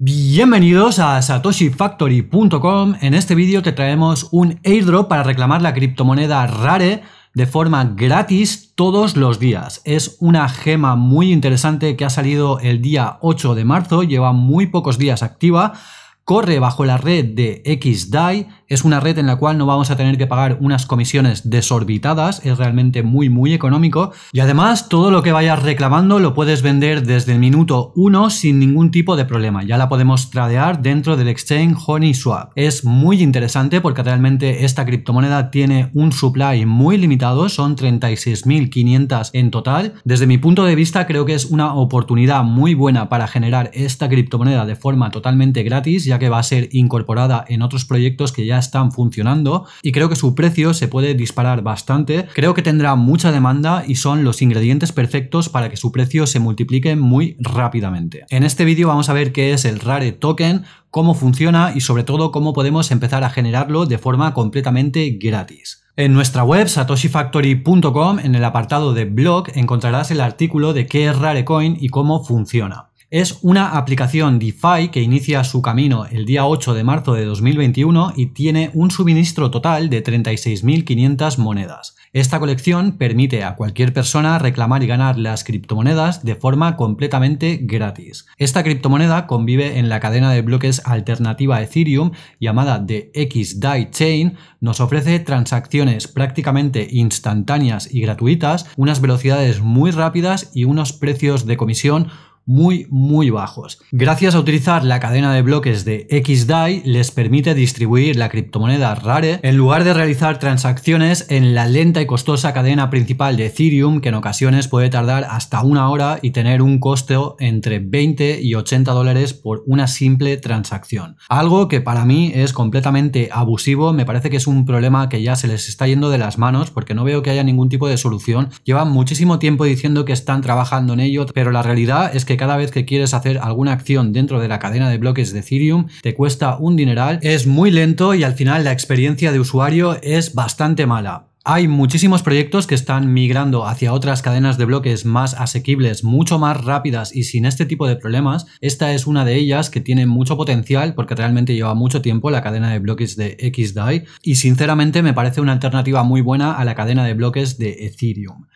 Bienvenidos a satoshifactory.com. En este vídeo te traemos un airdrop para reclamar la criptomoneda Rare de forma gratis todos los días. Es una gema muy interesante que ha salido el día 8 de marzo, lleva muy pocos días activa, corre bajo la red de XDAI es una red en la cual no vamos a tener que pagar unas comisiones desorbitadas, es realmente muy muy económico y además todo lo que vayas reclamando lo puedes vender desde el minuto 1 sin ningún tipo de problema. Ya la podemos tradear dentro del exchange HoneySwap. Es muy interesante porque realmente esta criptomoneda tiene un supply muy limitado, son 36.500 en total. Desde mi punto de vista creo que es una oportunidad muy buena para generar esta criptomoneda de forma totalmente gratis ya que va a ser incorporada en otros proyectos que ya están funcionando y creo que su precio se puede disparar bastante. Creo que tendrá mucha demanda y son los ingredientes perfectos para que su precio se multiplique muy rápidamente. En este vídeo vamos a ver qué es el Rare Token, cómo funciona y sobre todo cómo podemos empezar a generarlo de forma completamente gratis. En nuestra web satoshifactory.com, en el apartado de blog, encontrarás el artículo de qué es rare coin y cómo funciona. Es una aplicación DeFi que inicia su camino el día 8 de marzo de 2021 y tiene un suministro total de 36.500 monedas. Esta colección permite a cualquier persona reclamar y ganar las criptomonedas de forma completamente gratis. Esta criptomoneda convive en la cadena de bloques alternativa Ethereum llamada The XDAI Chain, nos ofrece transacciones prácticamente instantáneas y gratuitas, unas velocidades muy rápidas y unos precios de comisión muy muy bajos. Gracias a utilizar la cadena de bloques de XDAI les permite distribuir la criptomoneda Rare en lugar de realizar transacciones en la lenta y costosa cadena principal de Ethereum que en ocasiones puede tardar hasta una hora y tener un coste entre 20 y 80 dólares por una simple transacción. Algo que para mí es completamente abusivo, me parece que es un problema que ya se les está yendo de las manos porque no veo que haya ningún tipo de solución. Llevan muchísimo tiempo diciendo que están trabajando en ello, pero la realidad es que cada vez que quieres hacer alguna acción dentro de la cadena de bloques de Ethereum, te cuesta un dineral, es muy lento y al final la experiencia de usuario es bastante mala. Hay muchísimos proyectos que están migrando hacia otras cadenas de bloques más asequibles, mucho más rápidas y sin este tipo de problemas. Esta es una de ellas que tiene mucho potencial porque realmente lleva mucho tiempo la cadena de bloques de XDAI y sinceramente me parece una alternativa muy buena a la cadena de bloques de Ethereum.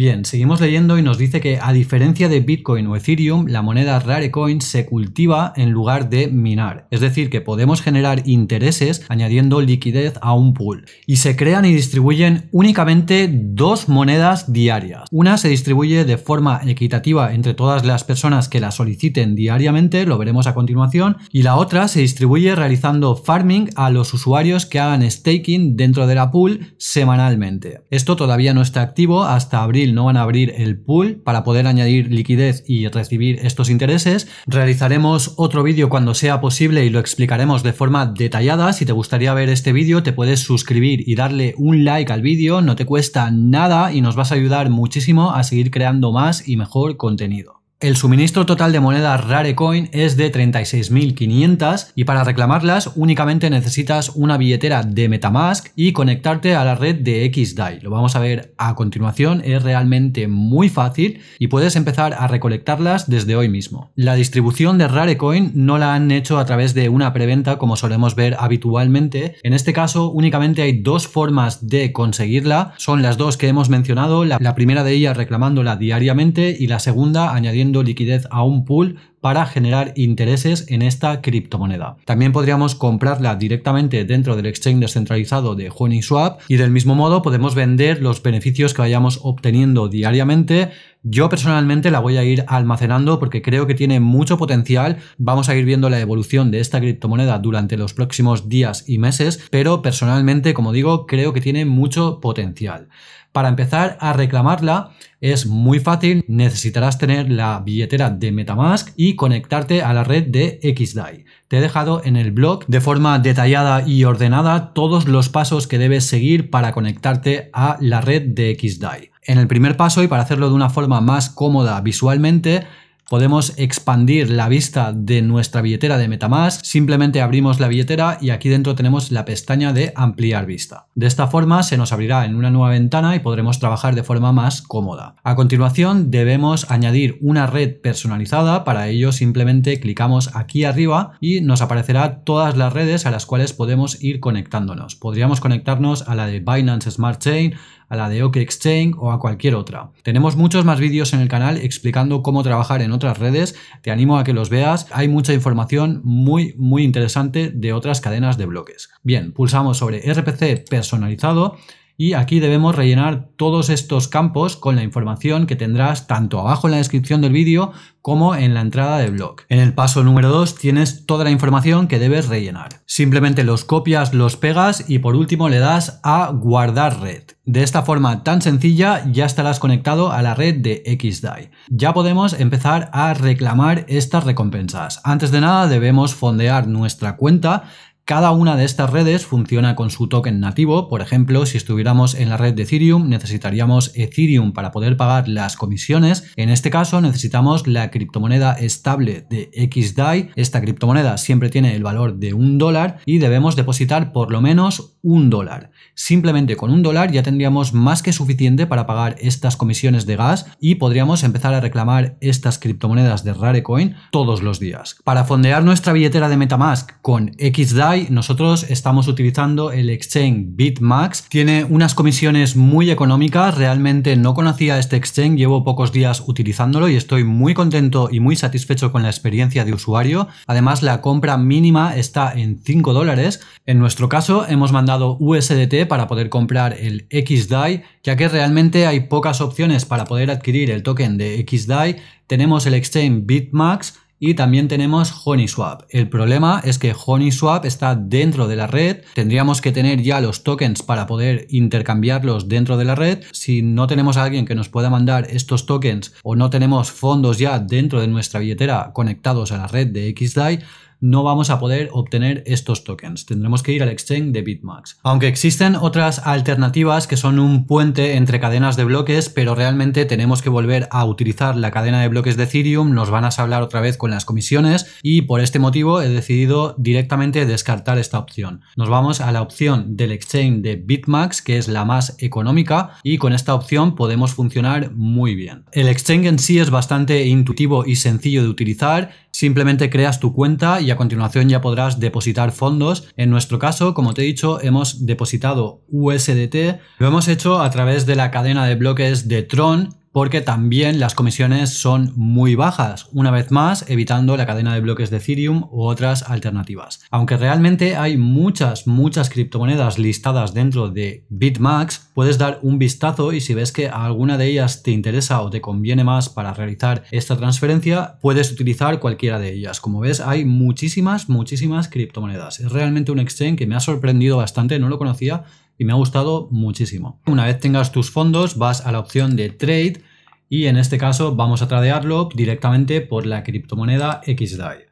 Bien, seguimos leyendo y nos dice que a diferencia de Bitcoin o Ethereum, la moneda Rarecoin se cultiva en lugar de minar. Es decir, que podemos generar intereses añadiendo liquidez a un pool. Y se crean y distribuyen únicamente dos monedas diarias. Una se distribuye de forma equitativa entre todas las personas que la soliciten diariamente, lo veremos a continuación, y la otra se distribuye realizando farming a los usuarios que hagan staking dentro de la pool semanalmente. Esto todavía no está activo hasta abril no van a abrir el pool para poder añadir liquidez y recibir estos intereses. Realizaremos otro vídeo cuando sea posible y lo explicaremos de forma detallada. Si te gustaría ver este vídeo te puedes suscribir y darle un like al vídeo, no te cuesta nada y nos vas a ayudar muchísimo a seguir creando más y mejor contenido. El suministro total de monedas Rarecoin es de 36.500 y para reclamarlas únicamente necesitas una billetera de Metamask y conectarte a la red de XDAI. Lo vamos a ver a continuación, es realmente muy fácil y puedes empezar a recolectarlas desde hoy mismo. La distribución de Rarecoin no la han hecho a través de una preventa como solemos ver habitualmente. En este caso únicamente hay dos formas de conseguirla, son las dos que hemos mencionado, la, la primera de ellas reclamándola diariamente y la segunda añadiendo liquidez a un pool para generar intereses en esta criptomoneda. También podríamos comprarla directamente dentro del exchange descentralizado de Swap y del mismo modo podemos vender los beneficios que vayamos obteniendo diariamente yo personalmente la voy a ir almacenando porque creo que tiene mucho potencial. Vamos a ir viendo la evolución de esta criptomoneda durante los próximos días y meses, pero personalmente, como digo, creo que tiene mucho potencial. Para empezar a reclamarla es muy fácil, necesitarás tener la billetera de Metamask y conectarte a la red de XDAI. Te he dejado en el blog de forma detallada y ordenada todos los pasos que debes seguir para conectarte a la red de XDAI. En el primer paso, y para hacerlo de una forma más cómoda visualmente, Podemos expandir la vista de nuestra billetera de Metamask, simplemente abrimos la billetera y aquí dentro tenemos la pestaña de ampliar vista. De esta forma se nos abrirá en una nueva ventana y podremos trabajar de forma más cómoda. A continuación debemos añadir una red personalizada, para ello simplemente clicamos aquí arriba y nos aparecerá todas las redes a las cuales podemos ir conectándonos. Podríamos conectarnos a la de Binance Smart Chain, a la de OK Exchange o a cualquier otra. Tenemos muchos más vídeos en el canal explicando cómo trabajar en otras redes, te animo a que los veas. Hay mucha información muy, muy interesante de otras cadenas de bloques. Bien, pulsamos sobre RPC personalizado y aquí debemos rellenar todos estos campos con la información que tendrás tanto abajo en la descripción del vídeo como en la entrada de blog. En el paso número 2 tienes toda la información que debes rellenar. Simplemente los copias, los pegas y por último le das a guardar red. De esta forma tan sencilla ya estarás conectado a la red de XDAI. Ya podemos empezar a reclamar estas recompensas. Antes de nada debemos fondear nuestra cuenta cada una de estas redes funciona con su token nativo, por ejemplo, si estuviéramos en la red de Ethereum necesitaríamos Ethereum para poder pagar las comisiones, en este caso necesitamos la criptomoneda estable de XDAI, esta criptomoneda siempre tiene el valor de un dólar y debemos depositar por lo menos un dólar. Simplemente con un dólar ya tendríamos más que suficiente para pagar estas comisiones de gas y podríamos empezar a reclamar estas criptomonedas de Rarecoin todos los días. Para fondear nuestra billetera de Metamask con XDAI, nosotros estamos utilizando el exchange BitMax. Tiene unas comisiones muy económicas, realmente no conocía este exchange, llevo pocos días utilizándolo y estoy muy contento y muy satisfecho con la experiencia de usuario. Además, la compra mínima está en 5 dólares. En nuestro caso, hemos mandado USDT para poder comprar el XDAI, ya que realmente hay pocas opciones para poder adquirir el token de XDAI. Tenemos el exchange BitMax y también tenemos HoneySwap. El problema es que HoneySwap está dentro de la red, tendríamos que tener ya los tokens para poder intercambiarlos dentro de la red. Si no tenemos a alguien que nos pueda mandar estos tokens o no tenemos fondos ya dentro de nuestra billetera conectados a la red de XDAI, no vamos a poder obtener estos tokens. Tendremos que ir al exchange de Bitmax. Aunque existen otras alternativas que son un puente entre cadenas de bloques, pero realmente tenemos que volver a utilizar la cadena de bloques de Ethereum. Nos van a hablar otra vez con las comisiones y por este motivo he decidido directamente descartar esta opción. Nos vamos a la opción del exchange de Bitmax, que es la más económica y con esta opción podemos funcionar muy bien. El exchange en sí es bastante intuitivo y sencillo de utilizar Simplemente creas tu cuenta y a continuación ya podrás depositar fondos. En nuestro caso, como te he dicho, hemos depositado USDT. Lo hemos hecho a través de la cadena de bloques de Tron porque también las comisiones son muy bajas, una vez más evitando la cadena de bloques de Ethereum u otras alternativas. Aunque realmente hay muchas, muchas criptomonedas listadas dentro de BitMax, puedes dar un vistazo y si ves que alguna de ellas te interesa o te conviene más para realizar esta transferencia, puedes utilizar cualquiera de ellas. Como ves, hay muchísimas, muchísimas criptomonedas. Es realmente un exchange que me ha sorprendido bastante, no lo conocía y me ha gustado muchísimo. Una vez tengas tus fondos, vas a la opción de Trade y en este caso vamos a tradearlo directamente por la criptomoneda XDAI,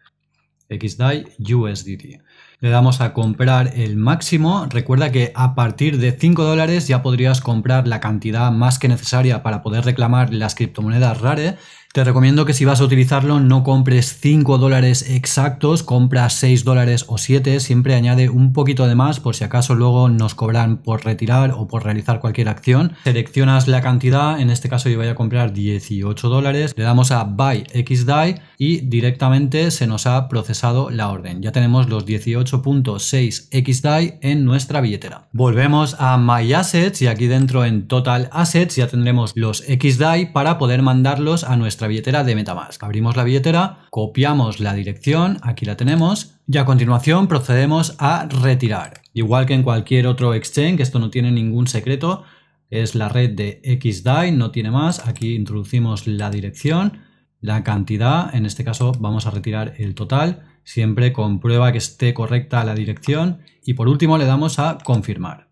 XDAI USDT. Le damos a comprar el máximo. Recuerda que a partir de 5 dólares ya podrías comprar la cantidad más que necesaria para poder reclamar las criptomonedas RARE te recomiendo que si vas a utilizarlo no compres 5 dólares exactos, compra 6 dólares o 7, siempre añade un poquito de más por si acaso luego nos cobran por retirar o por realizar cualquier acción. Seleccionas la cantidad, en este caso yo voy a comprar 18 dólares, le damos a Buy XDAI y directamente se nos ha procesado la orden. Ya tenemos los 18.6 XDAI en nuestra billetera. Volvemos a My Assets y aquí dentro en Total Assets ya tendremos los XDAI para poder mandarlos a nuestra nuestra billetera de Metamask. Abrimos la billetera, copiamos la dirección, aquí la tenemos, y a continuación procedemos a retirar. Igual que en cualquier otro exchange, esto no tiene ningún secreto, es la red de XDAI, no tiene más. Aquí introducimos la dirección, la cantidad, en este caso vamos a retirar el total, siempre comprueba que esté correcta la dirección y por último le damos a confirmar.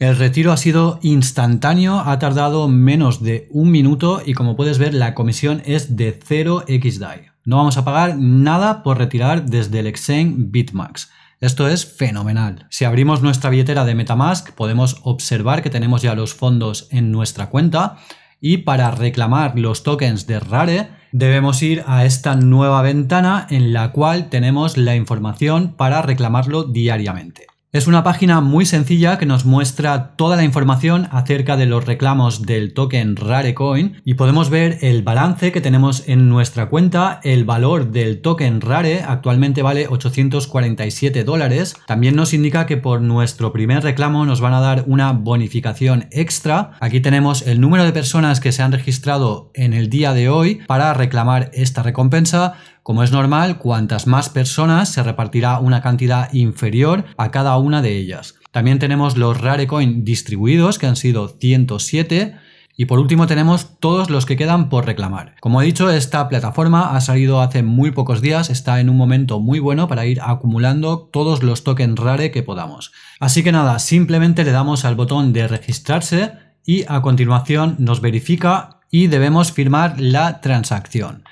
El retiro ha sido instantáneo, ha tardado menos de un minuto y como puedes ver la comisión es de 0 XDAI. No vamos a pagar nada por retirar desde el exchange Bitmax. Esto es fenomenal. Si abrimos nuestra billetera de Metamask podemos observar que tenemos ya los fondos en nuestra cuenta y para reclamar los tokens de Rare debemos ir a esta nueva ventana en la cual tenemos la información para reclamarlo diariamente. Es una página muy sencilla que nos muestra toda la información acerca de los reclamos del token Rarecoin y podemos ver el balance que tenemos en nuestra cuenta, el valor del token Rare actualmente vale 847 dólares, también nos indica que por nuestro primer reclamo nos van a dar una bonificación extra, aquí tenemos el número de personas que se han registrado en el día de hoy para reclamar esta recompensa, como es normal, cuantas más personas se repartirá una cantidad inferior a cada una de ellas. También tenemos los Rare Rarecoin distribuidos, que han sido 107, y por último tenemos todos los que quedan por reclamar. Como he dicho, esta plataforma ha salido hace muy pocos días, está en un momento muy bueno para ir acumulando todos los tokens rare que podamos. Así que nada, simplemente le damos al botón de registrarse y a continuación nos verifica y debemos firmar la transacción.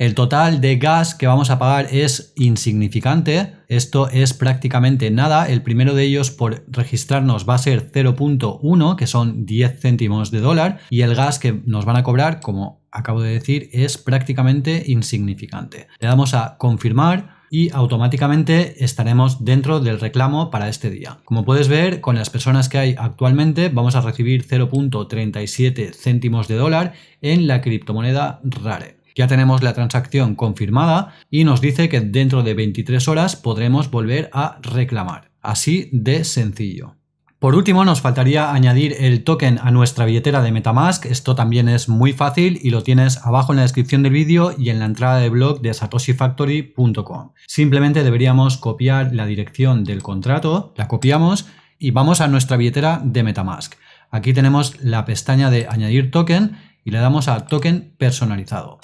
El total de gas que vamos a pagar es insignificante, esto es prácticamente nada, el primero de ellos por registrarnos va a ser 0.1, que son 10 céntimos de dólar, y el gas que nos van a cobrar, como acabo de decir, es prácticamente insignificante. Le damos a confirmar y automáticamente estaremos dentro del reclamo para este día. Como puedes ver, con las personas que hay actualmente vamos a recibir 0.37 céntimos de dólar en la criptomoneda Rare. Ya tenemos la transacción confirmada y nos dice que dentro de 23 horas podremos volver a reclamar. Así de sencillo. Por último, nos faltaría añadir el token a nuestra billetera de Metamask. Esto también es muy fácil y lo tienes abajo en la descripción del vídeo y en la entrada de blog de satoshifactory.com. Simplemente deberíamos copiar la dirección del contrato, la copiamos y vamos a nuestra billetera de Metamask. Aquí tenemos la pestaña de añadir token y le damos a token personalizado.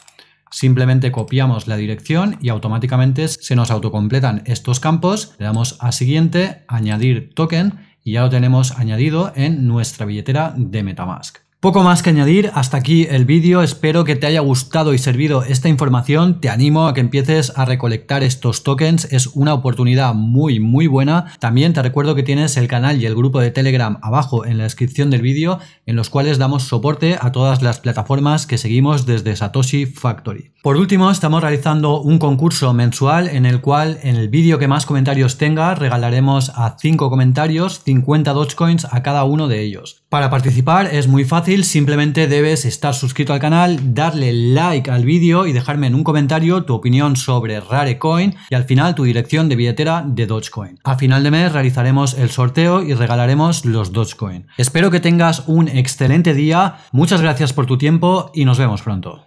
Simplemente copiamos la dirección y automáticamente se nos autocompletan estos campos. Le damos a siguiente, añadir token y ya lo tenemos añadido en nuestra billetera de Metamask. Poco más que añadir, hasta aquí el vídeo, espero que te haya gustado y servido esta información, te animo a que empieces a recolectar estos tokens, es una oportunidad muy muy buena. También te recuerdo que tienes el canal y el grupo de Telegram abajo en la descripción del vídeo, en los cuales damos soporte a todas las plataformas que seguimos desde Satoshi Factory. Por último, estamos realizando un concurso mensual en el cual en el vídeo que más comentarios tenga regalaremos a 5 comentarios 50 Dogecoins a cada uno de ellos. Para participar es muy fácil simplemente debes estar suscrito al canal, darle like al vídeo y dejarme en un comentario tu opinión sobre Rarecoin y al final tu dirección de billetera de Dogecoin. A final de mes realizaremos el sorteo y regalaremos los Dogecoin. Espero que tengas un excelente día, muchas gracias por tu tiempo y nos vemos pronto.